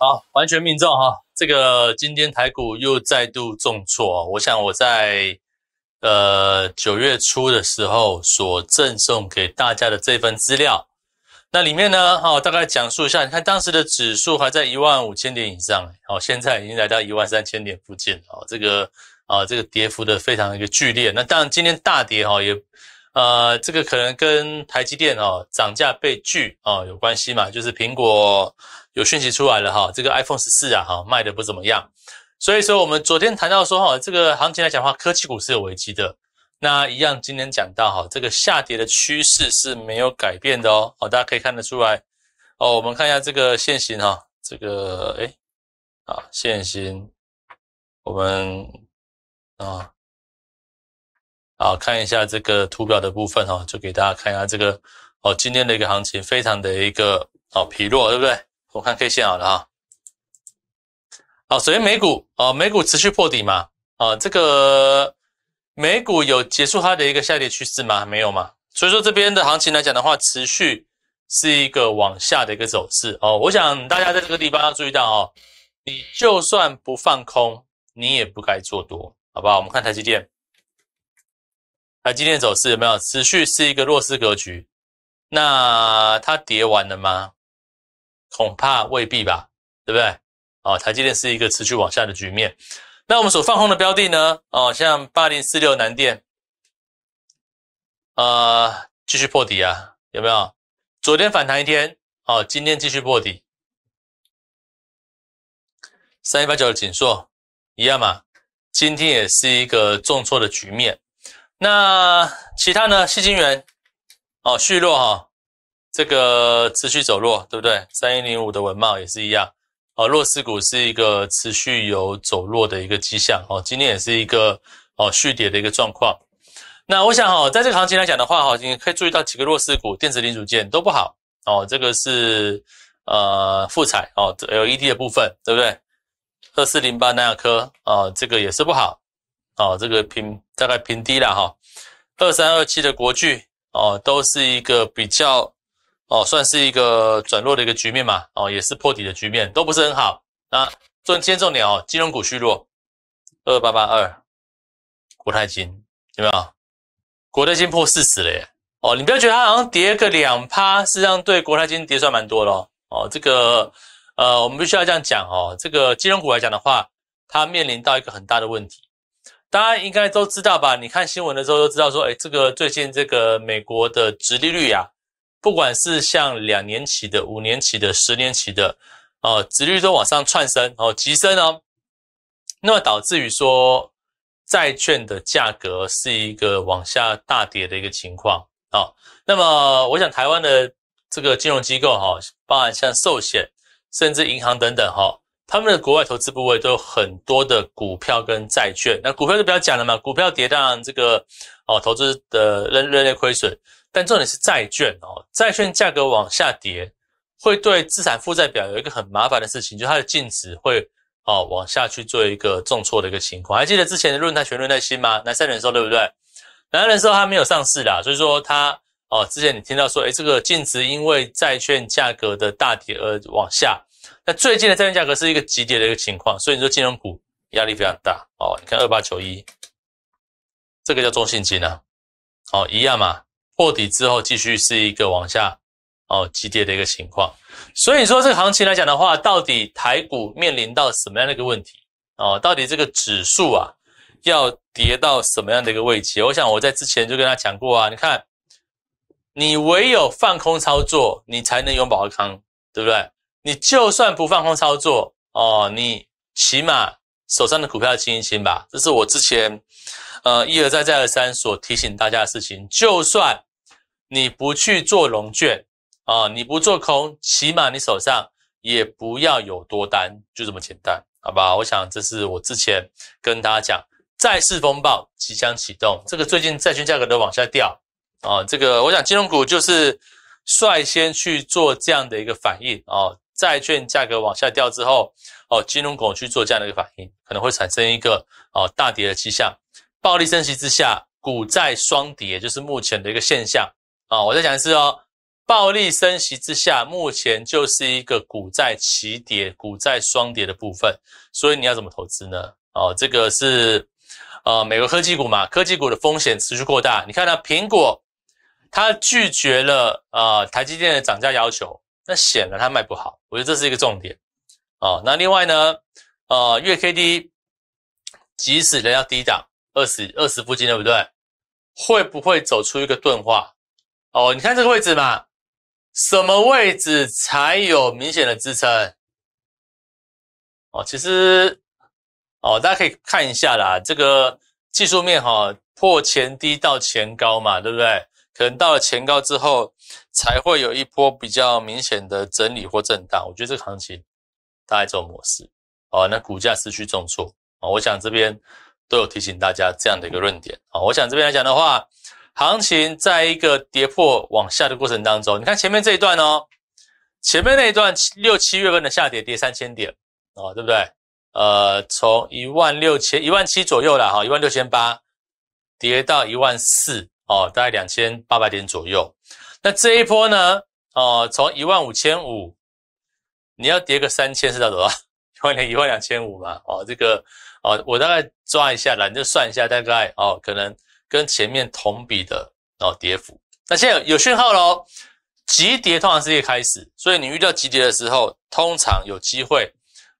好，完全命中哈！这个今天台股又再度重挫，我想我在呃九月初的时候所赠送给大家的这份资料，那里面呢，哈，大概讲述一下，你看当时的指数还在一万五千点以上，好现在已经来到一万三千点附近，好这个啊这个跌幅的非常一个剧烈，那当然今天大跌哈也。呃，这个可能跟台积电哦涨价被拒哦有关系嘛？就是苹果有讯息出来了哈，这个 iPhone 十四啊哈卖的不怎么样，所以说我们昨天谈到说哈，这个行情来讲的话，科技股是有危机的。那一样今天讲到哈，这个下跌的趋势是没有改变的哦。好，大家可以看得出来。哦，我们看一下这个线型哈，这个哎啊线型，我们啊。啊，看一下这个图表的部分哈，就给大家看一下这个哦，今天的一个行情非常的一个啊疲弱，对不对？我看 K 线好了啊。好，首先美股哦，美股持续破底嘛，啊，这个美股有结束它的一个下跌趋势吗？没有嘛，所以说这边的行情来讲的话，持续是一个往下的一个走势哦。我想大家在这个地方要注意到哦，你就算不放空，你也不该做多，好不好？我们看台积电。台积电走势有没有持续是一个弱势格局？那它跌完了吗？恐怕未必吧，对不对？哦，台积电是一个持续往下的局面。那我们所放空的标的呢？哦，像八零四六南电，呃，继续破底啊，有没有？昨天反弹一天，哦，今天继续破底。三一八九的锦硕一样嘛，今天也是一个重挫的局面。那其他呢？细金元哦，续弱哈，这个持续走弱，对不对？三一零五的文茂也是一样哦，弱势股是一个持续有走弱的一个迹象哦。今天也是一个哦续跌的一个状况。那我想哈，在这个行情来讲的话哈，你可以注意到几个弱势股，电子零组件都不好哦。这个是呃富彩哦，LED 的部分，对不对？二四零八南亚科啊，这个也是不好。哦，这个平大概平低了哈，二三二七的国巨哦，都是一个比较哦，算是一个转弱的一个局面嘛，哦，也是破底的局面，都不是很好。那今天重点哦，金融股虚弱，二八八二国泰金有没有？国泰金破四十了耶！哦，你不要觉得它好像跌个两趴，实际上对国泰金跌算蛮多了哦。这个呃，我们必须要这样讲哦，这个金融股来讲的话，它面临到一个很大的问题。大家应该都知道吧？你看新闻的时候都知道说，哎，这个最近这个美国的殖利率啊，不管是像两年期的、五年期的、十年期的，哦，殖利率都往上窜升，哦，急升哦。那么导致于说，债券的价格是一个往下大跌的一个情况啊。那么我想台湾的这个金融机构哈，包含像寿险、甚至银行等等哈。他们的国外投资部位都有很多的股票跟债券，那股票就不要讲了嘛，股票跌当然这个哦投资的认认列亏损，但重点是债券哦，债券价格往下跌，会对资产负债表有一个很麻烦的事情，就它的净值会哦往下去做一个重挫的一个情况。还记得之前的论坛全论坛新吗？南山人寿对不对？南山人寿它没有上市啦，所以说它哦之前你听到说，哎这个净值因为债券价格的大跌而往下。那最近的债券价格是一个急跌的一个情况，所以你说金融股压力非常大哦。你看二八九一，这个叫中性金啊，哦一样嘛，破底之后继续是一个往下哦急跌的一个情况。所以你说这个行情来讲的话，到底台股面临到什么样的一个问题哦？到底这个指数啊要跌到什么样的一个位置？我想我在之前就跟他讲过啊，你看，你唯有放空操作，你才能永保安康，对不对？你就算不放空操作哦，你起码手上的股票清一清吧。这是我之前呃一而再再而三所提醒大家的事情。就算你不去做融券啊，你不做空，起码你手上也不要有多单，就这么简单，好吧？我想这是我之前跟大家讲，债市风暴即将启动，这个最近债券价格都往下掉啊。这个我想金融股就是率先去做这样的一个反应哦。债券价格往下掉之后，哦，金融股去做这样的一个反应，可能会产生一个哦大跌的迹象。暴力升息之下，股债双跌，就是目前的一个现象啊。我再讲一次哦，暴力升息之下，目前就是一个股债齐跌、股债双跌的部分。所以你要怎么投资呢？哦，这个是呃，美国科技股嘛，科技股的风险持续扩大。你看呢，苹果它拒绝了呃台积电的涨价要求。那显然它卖不好，我觉得这是一个重点，哦。那另外呢，呃，月 K D，即使人要低档二十二十附近，对不对？会不会走出一个钝化？哦，你看这个位置嘛，什么位置才有明显的支撑？哦，其实，哦，大家可以看一下啦，这个技术面哈，破前低到前高嘛，对不对？可能到了前高之后，才会有一波比较明显的整理或震荡。我觉得这个行情大概这种模式哦。那股价失去重挫啊，我想这边都有提醒大家这样的一个论点啊。我想这边来讲的话，行情在一个跌破往下的过程当中，你看前面这一段哦，前面那一段六七月份的下跌，跌三千点哦，对不对？呃，从一万六千一万七左右了哈，一万六千八跌到一万四。哦，大概两千八百点左右。那这一波呢？哦，从一万五千五，你要跌个三千是到多少？一万零一万两千五嘛。哦，这个哦，我大概抓一下啦，你就算一下大概哦，可能跟前面同比的哦跌幅。那现在有讯号喽，急跌通常是一开始，所以你遇到急跌的时候，通常有机会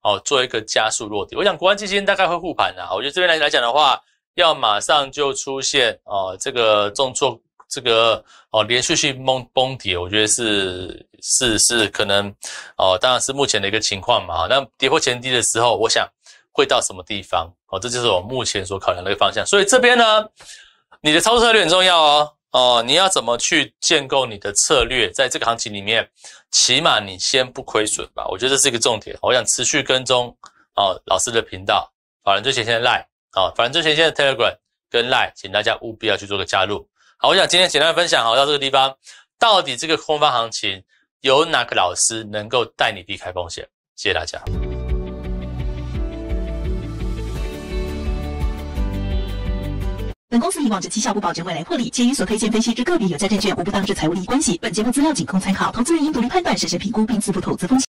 哦做一个加速落地。我想，国安基金大概会护盘啦。我觉得这边来来讲的话。要马上就出现啊，这个重挫，这个哦，连续性崩崩跌，我觉得是是是可能哦，当然是目前的一个情况嘛。那跌破前低的时候，我想会到什么地方？哦，这就是我目前所考量的一个方向。所以这边呢，你的操作策略很重要哦哦，你要怎么去建构你的策略？在这个行情里面，起码你先不亏损吧，我觉得这是一个重点。我想持续跟踪哦老师的频道，法人最前线赖。好，反正这前现 Telegram 跟 Line，请大家务必要去做个加入。好，我想今天简单的分享，好到这个地方，到底这个空方行情，有哪个老师能够带你避开风险？谢谢大家。本公司以往之绩效不保证未来获利，且与所推荐分析之个别有价证券，无不当是财务利益关系。本节目资料仅供参考，投资人应独立判断、审慎评估并自负投资风险。